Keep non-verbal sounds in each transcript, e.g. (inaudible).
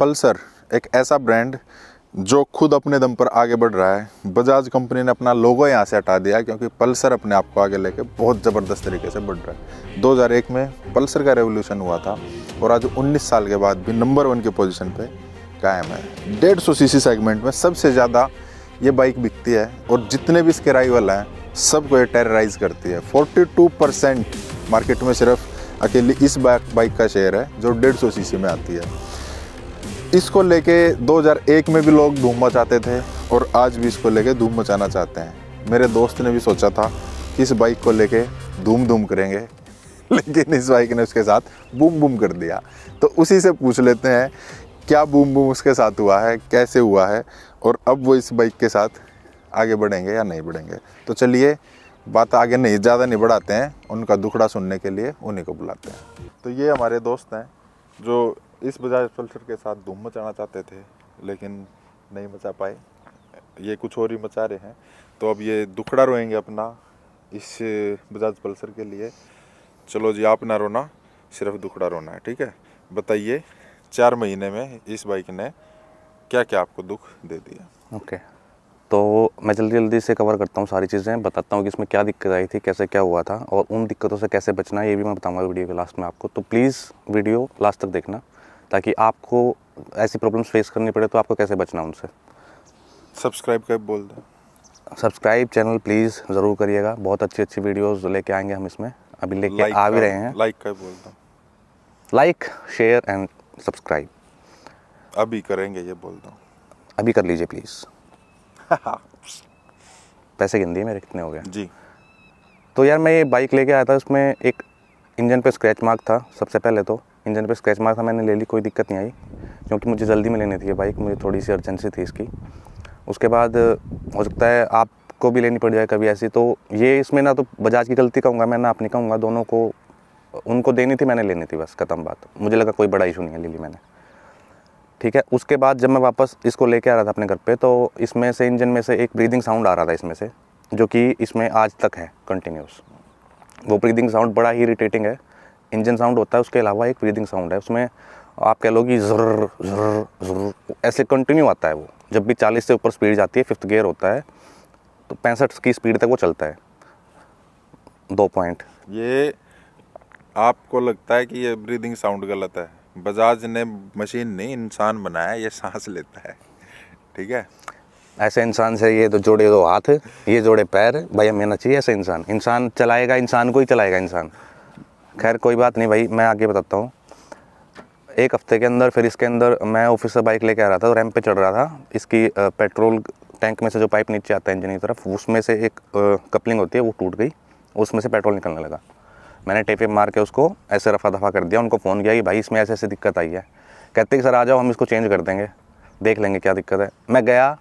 Pulsar एक ऐसा brand जो खुद अपने दम पर आगे बढ़ रहा है बजाज कंपनी ने अपना लोगो यहाँ से हटा दिया क्योंकि पल्सर अपने आप को आगे लेके बहुत ज़बरदस्त तरीके से बढ़ रहा है 2001 में पल्सर का रेवोल्यूशन हुआ था और आज 19 साल के बाद भी नंबर वन की पोजीशन पे कायम है डेढ़ सौ सी सेगमेंट में सबसे ज़्यादा ये बाइक बिकती है और जितने भी इसके राइवल हैं सबको ये टेरराइज करती है फोर्टी परसेंट मार्केट में सिर्फ अकेली इस बाइक बाइक का शेयर है जो डेढ़ सौ में आती है इसको लेके 2001 में भी लोग धूम मचाते थे और आज भी इसको लेके धूम मचाना चाहते हैं मेरे दोस्त ने भी सोचा था कि इस बाइक को लेके धूम धूम करेंगे (laughs) लेकिन इस बाइक ने उसके साथ बूम बूम कर दिया तो उसी से पूछ लेते हैं क्या बूम बूम उसके साथ हुआ है कैसे हुआ है और अब वो इस बाइक के साथ आगे बढ़ेंगे या नहीं बढ़ेंगे तो चलिए बात आगे नहीं ज़्यादा नहीं बढ़ाते हैं उनका दुखड़ा सुनने के लिए उन्हीं को बुलाते हैं तो ये हमारे दोस्त हैं जो इस बजाज पल्सर के साथ धूम मचाना चाहते थे लेकिन नहीं मचा पाए ये कुछ और ही मचा रहे हैं तो अब ये दुखड़ा रोएंगे अपना इस बजाज पल्सर के लिए चलो जी आप ना रोना सिर्फ दुखड़ा रोना है ठीक है बताइए चार महीने में इस बाइक ने क्या क्या आपको दुख दे दिया ओके तो मैं जल्दी जल्दी से कवर करता हूँ सारी चीज़ें बताता हूँ कि इसमें क्या दिक्कत आई थी कैसे क्या हुआ था और उन दिक्कतों से कैसे बचना ये भी मैं बताऊँगा वीडियो के लास्ट में आपको तो प्लीज़ वीडियो लास्ट तक देखना ताकि आपको ऐसी प्रॉब्लम्स फेस करनी पड़े तो आपको कैसे बचना उनसे सब्सक्राइब कर बोल दें सब्सक्राइब चैनल प्लीज़ ज़रूर करिएगा बहुत अच्छी अच्छी वीडियोज़ लेके आएंगे हम इसमें अभी लेके आ भी रहे हैं लाइक कर बोल दें लाइक शेयर एंड सब्सक्राइब अभी करेंगे ये बोल दो अभी कर लीजिए प्लीज़ (laughs) पैसे गिन दिए मेरे कितने हो गए जी तो यार मैं ये बाइक लेके आया था उसमें एक इंजन पे स्क्रैच मार्क था सबसे पहले तो इंजन पे स्क्रैच मार था मैंने ले ली कोई दिक्कत नहीं आई क्योंकि मुझे जल्दी में लेनी थी बाइक मुझे थोड़ी सी अर्जेंसी थी इसकी उसके बाद हो सकता है आपको भी लेनी पड़ जाए कभी ऐसी तो ये इसमें ना तो बजाज की गलती कहूँगा मैं ना अपनी कहूँगा दोनों को उनको देनी थी मैंने लेनी थी बस खत्म बात मुझे लगा कोई बड़ा इशू नहीं है ले ली मैंने ठीक है उसके बाद जब मैं वापस इसको लेके आ रहा था अपने घर पे तो इसमें से इंजन में से एक ब्रीदिंग साउंड आ रहा था इसमें से जो कि इसमें आज तक है कंटिन्यूस वो ब्रीदिंग साउंड बड़ा ही इरीटेटिंग है इंजन साउंड होता है उसके अलावा एक ब्रीदिंग साउंड है उसमें आप कह लो कि जर जर जर ऐसे कंटिन्यू आता है वो जब भी चालीस से ऊपर स्पीड जाती है फिफ्थ गियर होता है तो पैंसठ की स्पीड तक वो चलता है दो पॉइंट ये आपको लगता है कि ये ब्रीदिंग साउंड गलत है बजाज ने मशीन नहीं इंसान बनाया ये सांस लेता है ठीक है ऐसे इंसान से ये तो जोड़े दो हाथ ये जोड़े पैर भैया मेहनत चाहिए ऐसे इंसान इंसान चलाएगा इंसान को ही चलाएगा इंसान खैर कोई बात नहीं भाई मैं आगे बताता हूँ एक हफ्ते के अंदर फिर इसके अंदर मैं ऑफिस से बाइक लेके आ रहा था रैम रैंप पे चढ़ रहा था इसकी पेट्रोल टैंक में से जो पाइप नीचे आता है इंजन की तरफ उसमें से एक कपलिंग होती है वो टूट गई उसमें से पेट्रोल निकलने लगा मैंने टेपे मार के उसको ऐसे रफा दफा कर दिया उनको फ़ोन किया कि भाई इसमें ऐसे ऐसी दिक्कत आई है कहते कि सर आ जाओ हम इसको चेंज कर देंगे देख लेंगे क्या दिक्कत है मैं गया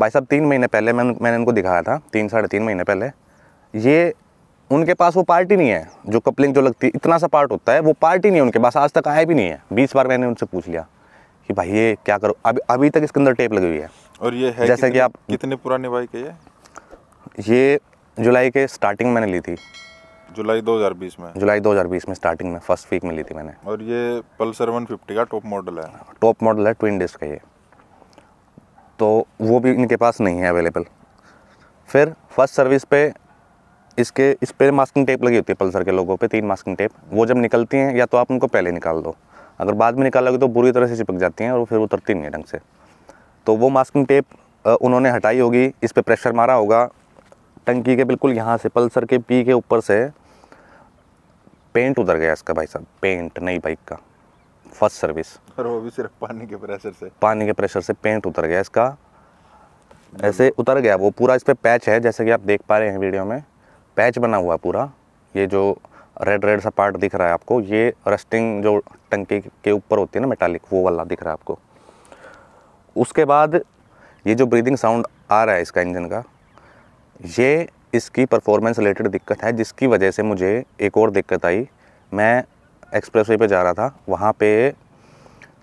भाई साहब तीन महीने पहले मैं मैंने उनको दिखाया था तीन साढ़े तीन महीने पहले ये उनके पास वो पार्टी नहीं है जो कपलिंग जो लगती है इतना सा पार्ट होता है वो पार्टी नहीं है उनके पास आज तक आया भी नहीं है बीस बार मैंने उनसे पूछ लिया कि भाई ये क्या करो अभी अभी तक इसके अंदर टेप लगी हुई है और ये है जैसे कि आप कितने पुराने बाइक है ये ये जुलाई के स्टार्टिंग मैंने ली थी जुलाई 2020 में जुलाई 2020 में स्टार्टिंग में फर्स्ट वीक में ली थी मैंने और ये पल्सर 150 का टॉप मॉडल है टॉप मॉडल है ट्विन डिस्क का ये तो वो भी इनके पास नहीं है अवेलेबल फिर फर्स्ट सर्विस पे इसके इस पर मास्किंग टेप लगी होती है पल्सर के लोगों पे तीन मास्किंग टेप वो जब निकलती हैं या तो आप उनको पहले निकाल दो अगर बाद में निकालोगे तो बुरी तरह से चिपक जाती हैं और फिर उतरती नहीं है ढंग से तो वो मास्किंग टेप उन्होंने हटाई होगी इस पर प्रेशर मारा होगा टंकी के बिल्कुल यहाँ से पल्सर के पी के ऊपर से पेंट उतर गया इसका भाई साहब पेंट नई बाइक का फर्स्ट सर्विस और वो भी सिर्फ पानी के प्रेशर से पानी के प्रेशर से पेंट उतर गया इसका ऐसे उतर गया वो पूरा इस पर पैच है जैसे कि आप देख पा रहे हैं वीडियो में पैच बना हुआ है पूरा ये जो रेड रेड सा पार्ट दिख रहा है आपको ये रस्टिंग जो टंकी के ऊपर होती है ना मेटालिक वो वाला दिख रहा है आपको उसके बाद ये जो ब्रीदिंग साउंड आ रहा है इसका इंजन का ये इसकी परफॉर्मेंस रिलेटेड दिक्कत है जिसकी वजह से मुझे एक और दिक्कत आई मैं एक्सप्रेस वे जा रहा था वहाँ पे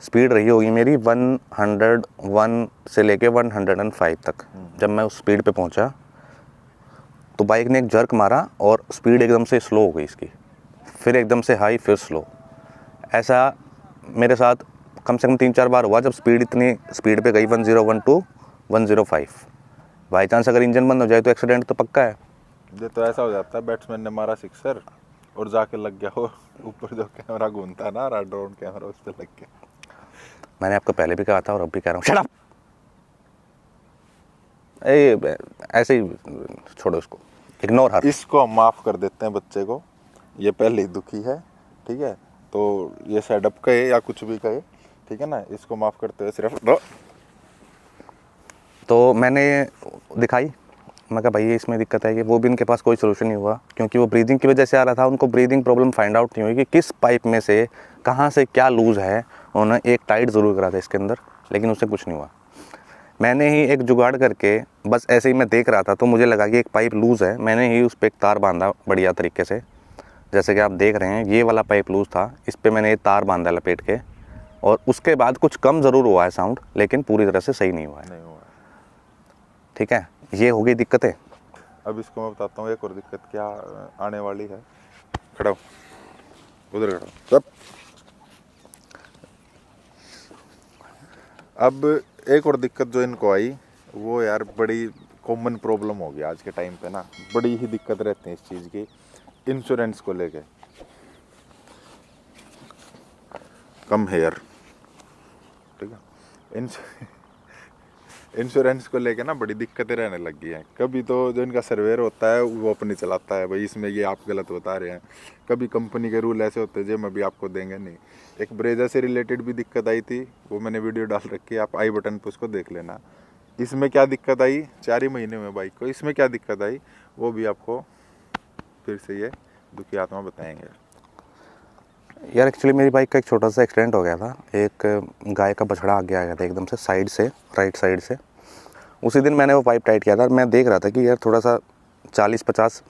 स्पीड रही होगी मेरी 101 से लेके 105 तक जब मैं उस स्पीड पे पहुँचा तो बाइक ने एक जर्क मारा और स्पीड एकदम से स्लो हो गई इसकी फिर एकदम से हाई फिर स्लो ऐसा मेरे साथ कम से कम तीन चार बार हुआ जब स्पीड इतनी स्पीड पे गई one zero one two one zero five by chance अगर इंजन बंद हो जाए तो एक्सीडेंट तो पक्का है ये तो ऐसा हो जाता है बैट्समैन ने मारा सिक्सर और जाके लग गया हो ऊपर जो कैमरा घूमता ना ड्रोन कैमरा उस पर लग गया मैंने आपको पहले भी कहा था और अब भी कह रहा हूँ ऐसे ही छोड़ो इसको इग्नोर हर इसको हम माफ़ कर देते हैं बच्चे को ये पहले ही दुखी है ठीक है तो ये सेटअप कहे या कुछ भी कहे ठीक है ना इसको माफ़ करते हुए सिर्फ दो तो मैंने दिखाई मैं कहा भैया इसमें दिक्कत है कि वो भी इनके पास कोई सोल्यूशन नहीं हुआ क्योंकि वो ब्रीदिंग की वजह से आ रहा था उनको ब्रीदिंग प्रॉब्लम फाइंड आउट नहीं हुई कि किस पाइप में से कहाँ से क्या लूज़ है उन्होंने एक टाइट ज़रूर करा था इसके अंदर लेकिन उससे कुछ नहीं हुआ मैंने ही एक जुगाड़ करके बस ऐसे ही मैं देख रहा था तो मुझे लगा कि एक पाइप लूज़ है मैंने ही उस पर एक तार बांधा बढ़िया तरीके से जैसे कि आप देख रहे हैं ये वाला पाइप लूज़ था इस पर मैंने ये तार बांधा लपेट के और उसके बाद कुछ कम ज़रूर हुआ है साउंड लेकिन पूरी तरह से सही नहीं हुआ है ठीक है ये हो गई दिक्कतें अब इसको मैं बताता हूँ एक और दिक्कत क्या आने वाली है खड़ा उधर खड़ा सब अब एक और दिक्कत जो इनको आई वो यार बड़ी कॉमन प्रॉब्लम हो गई आज के टाइम पे ना बड़ी ही दिक्कत रहती है इस चीज़ की इंश्योरेंस को लेके कम हेयर ठीक है इंश्योरेंस को लेकर ना बड़ी दिक्कतें रहने लग गई हैं कभी तो जो इनका सर्वेयर होता है वो अपनी चलाता है भाई इसमें ये आप गलत बता रहे हैं कभी कंपनी के रूल ऐसे होते हैं जे हम अभी आपको देंगे नहीं एक ब्रेजा से रिलेटेड भी दिक्कत आई थी वो मैंने वीडियो डाल रखी आप आई बटन पर उसको देख लेना इसमें क्या दिक्कत आई चार ही महीने में बाइक को इसमें क्या दिक्कत आई वो भी आपको फिर से ये दुखी आत्मा बताएंगे यार एक्चुअली मेरी बाइक का एक छोटा सा एक्सीडेंट हो गया था एक गाय का बछड़ा आगे आ गया था एकदम से साइड से राइट साइड से उसी दिन मैंने वो पाइप टाइट किया था मैं देख रहा था कि यार थोड़ा सा चालीस पचास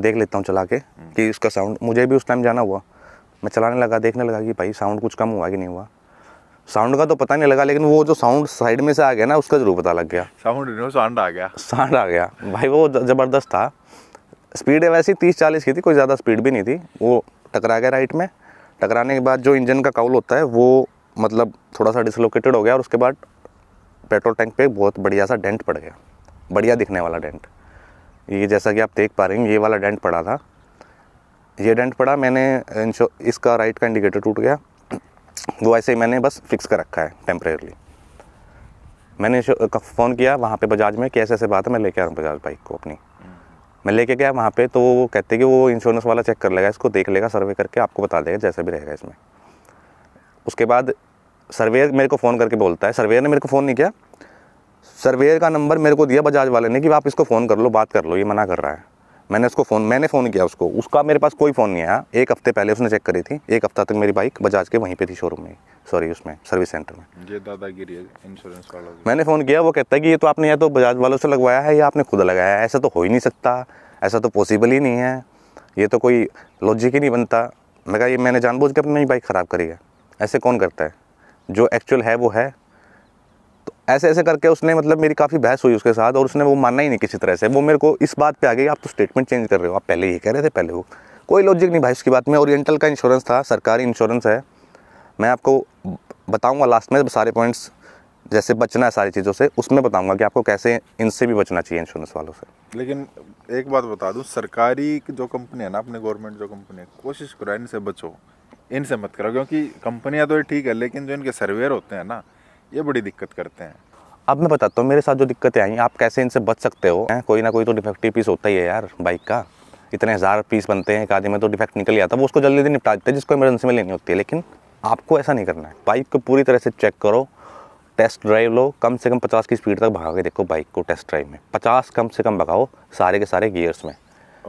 देख लेता हूँ चला के हम्म। कि उसका साउंड मुझे भी उस टाइम जाना हुआ मैं चलाने लगा देखने लगा कि भाई साउंड कुछ कम हुआ कि नहीं हुआ साउंड का तो पता नहीं लगा लेकिन वो जो साउंड साइड में से आ गया ना उसका जरूर पता लग गया साउंड साउंड आ गया साउंड आ गया भाई वो ज़बरदस्त था स्पीड वैसी तीस चालीस की थी कोई ज़्यादा स्पीड भी नहीं थी वो टकरा गया राइट में टकराने के बाद जो इंजन का काउल होता है वो मतलब थोड़ा सा डिसलोकेटेड हो गया और उसके बाद पेट्रोल टैंक पे बहुत बढ़िया सा डेंट पड़ गया बढ़िया दिखने वाला डेंट ये जैसा कि आप देख पा रहे हैं ये वाला डेंट पड़ा था ये डेंट पड़ा मैंने इसका राइट का इंडिकेटर टूट गया वो ऐसे ही मैंने बस फिक्स कर रखा है टेम्परेरली मैंने फ़ोन किया वहाँ पे बजाज में कि ऐसे ऐसे बात है मैं लेके आ रहा हूँ बजाज बाइक को अपनी मैं लेके गया वहाँ पे तो वो कहते कि वो इंश्योरेंस वाला चेक कर लेगा इसको देख लेगा सर्वे करके आपको बता देगा जैसा भी रहेगा इसमें उसके बाद सर्वेयर मेरे को फ़ोन करके बोलता है सर्वेयर ने मेरे को फ़ोन नहीं किया सर्वेयर का नंबर मेरे को दिया बजाज वाले ने कि आप इसको फ़ोन कर लो बात कर लो ये मना कर रहा है मैंने उसको फ़ोन मैंने फ़ोन किया उसको उसका मेरे पास कोई फ़ोन नहीं आया एक हफ्ते पहले उसने चेक करी थी एक हफ्ता तक मेरी बाइक बजाज के वहीं पे थी शोरूम में सॉरी उसमें सर्विस सेंटर में ये दादागिरी है इंश्योरेंस मैंने फ़ोन किया वो कहता है कि ये तो आपने या तो बजाज वालों से लगवाया है या आपने खुद लगाया है ऐसा तो हो ही नहीं सकता ऐसा तो पॉसिबल ही नहीं है ये तो कोई लॉजिक ही नहीं बनता मैं कहा ये मैंने जानबूझ के अपनी बाइक ख़राब करी है ऐसे कौन करता है जो एक्चुअल है वो है ऐसे ऐसे करके उसने मतलब मेरी काफ़ी बहस हुई उसके साथ और उसने वो मानना ही नहीं किसी तरह से वो मेरे को इस बात पे आ गई आप तो स्टेटमेंट चेंज कर रहे हो आप पहले ये कह रहे थे पहले वो कोई लॉजिक नहीं भाई उसकी बात में ओरिएंटल का इंश्योरेंस था सरकारी इंश्योरेंस है मैं आपको बताऊँगा लास्ट में सारे पॉइंट्स जैसे बचना है सारी चीज़ों से उसमें बताऊंगा कि आपको कैसे इनसे भी बचना चाहिए इंश्योरेंस वालों से लेकिन एक बात बता दूं सरकारी जो कंपनी है ना अपने गवर्नमेंट जो कंपनी है कोशिश करो इनसे बचो इनसे मत करो क्योंकि कंपनियां तो ठीक है लेकिन जो इनके सर्वेयर होते हैं ना ये बड़ी दिक्कत करते हैं अब मैं बताता हूँ मेरे साथ जो दिक्कतें आई आप कैसे इनसे बच सकते हो कोई ना कोई तो डिफेक्टिव पीस होता ही है यार बाइक का इतने हज़ार पीस बनते हैं एक आदमी में तो डिफेक्ट निकल जाता है वो उसको जल्दी जल्दी निपटा देते हैं जिसको इमरजेंसी में लेनी होती है लेकिन आपको ऐसा नहीं करना है बाइक को पूरी तरह से चेक करो टेस्ट ड्राइव लो कम से कम पचास की स्पीड तक भगा के देखो बाइक को टेस्ट ड्राइव में पचास कम से कम भगाओ सारे के सारे गियर्स में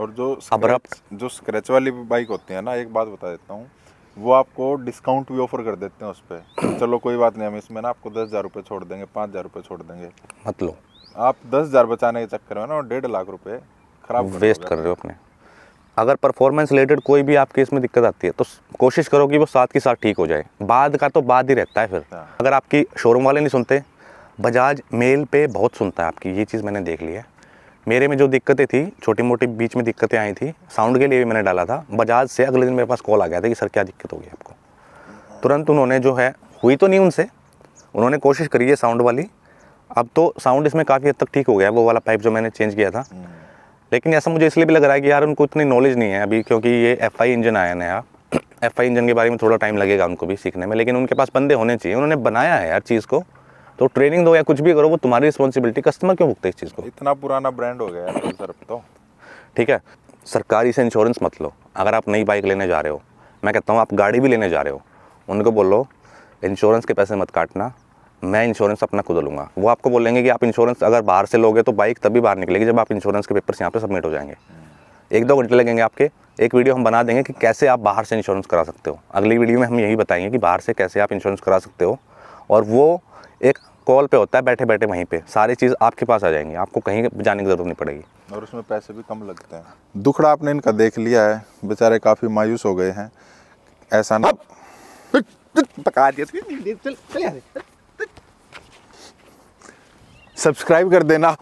और जो अब्रप्ट जो स्क्रैच वाली बाइक होती है ना एक बात बता देता हूँ वो आपको डिस्काउंट भी ऑफर कर देते हैं उस पर तो चलो कोई बात नहीं हम इसमें ना आपको दस हज़ार रुपये छोड़ देंगे पाँच हज़ार रुपये छोड़ देंगे मतलब आप दस हज़ार बचाने के चक्कर में ना डेढ़ लाख रुपये खराब वेस्ट कर रहे हो अपने अगर परफॉर्मेंस रिलेटेड कोई भी आपके इसमें दिक्कत आती है तो कोशिश करो कि वो साथ के साथ ठीक हो जाए बाद का तो बाद ही रहता है फिर हाँ। अगर आपकी शोरूम वाले नहीं सुनते बजाज मेल पे बहुत सुनता है आपकी ये चीज़ मैंने देख ली है मेरे में जो दिक्कतें थी छोटी मोटी बीच में दिक्कतें आई थी साउंड के लिए भी मैंने डाला था बजाज से अगले दिन मेरे पास कॉल आ गया था कि सर क्या दिक्कत होगी आपको तुरंत उन्होंने जो है हुई तो नहीं उनसे उन्होंने कोशिश करी है साउंड वाली अब तो साउंड इसमें काफ़ी हद तक ठीक हो गया है वो वाला पाइप जो मैंने चेंज किया था लेकिन ऐसा मुझे इसलिए भी लग रहा है कि यार उनको इतनी नॉलेज नहीं है अभी क्योंकि ये एफ इंजन आया नया एफ इंजन के बारे में थोड़ा टाइम लगेगा उनको भी सीखने में लेकिन उनके पास बंदे होने चाहिए उन्होंने बनाया है यार चीज़ को तो ट्रेनिंग दो या कुछ भी करो वो तुम्हारी रिस्पॉन्सिबिलिटी कस्टमर क्यों भुगते इस चीज़ को इतना पुराना ब्रांड हो गया है सर तो ठीक है सरकारी से इंश्योरेंस मत लो अगर आप नई बाइक लेने जा रहे हो मैं कहता हूँ आप गाड़ी भी लेने जा रहे हो उनको बोलो इंश्योरेंस के पैसे मत काटना मैं इंश्योरेंस अपना खुद लूँगा वो आपको बोलेंगे कि आप इंश्योरेंस अगर बाहर से लोगे तो बाइक तभी बाहर निकलेगी जब आप इंश्योरेंस के पेपर्स यहाँ पे सबमिट हो जाएंगे हम्म। एक दो घंटे लगेंगे आपके एक वीडियो हम बना देंगे कि कैसे आप बाहर से इंश्योरेंस करा सकते हो अगली वीडियो में हम यही बताएंगे कि बाहर से कैसे आप इंश्योरेंस करा सकते हो और वो एक कॉल पे होता है बैठे बैठे वहीं पे सारी चीज़ आपके पास आ जाएंगी आपको कहीं जाने की ज़रूरत नहीं पड़ेगी और उसमें पैसे भी कम लगते हैं दुखड़ा आपने इनका देख लिया है बेचारे काफ़ी मायूस हो गए हैं ऐसा ना पका दिया सब्सक्राइब कर देना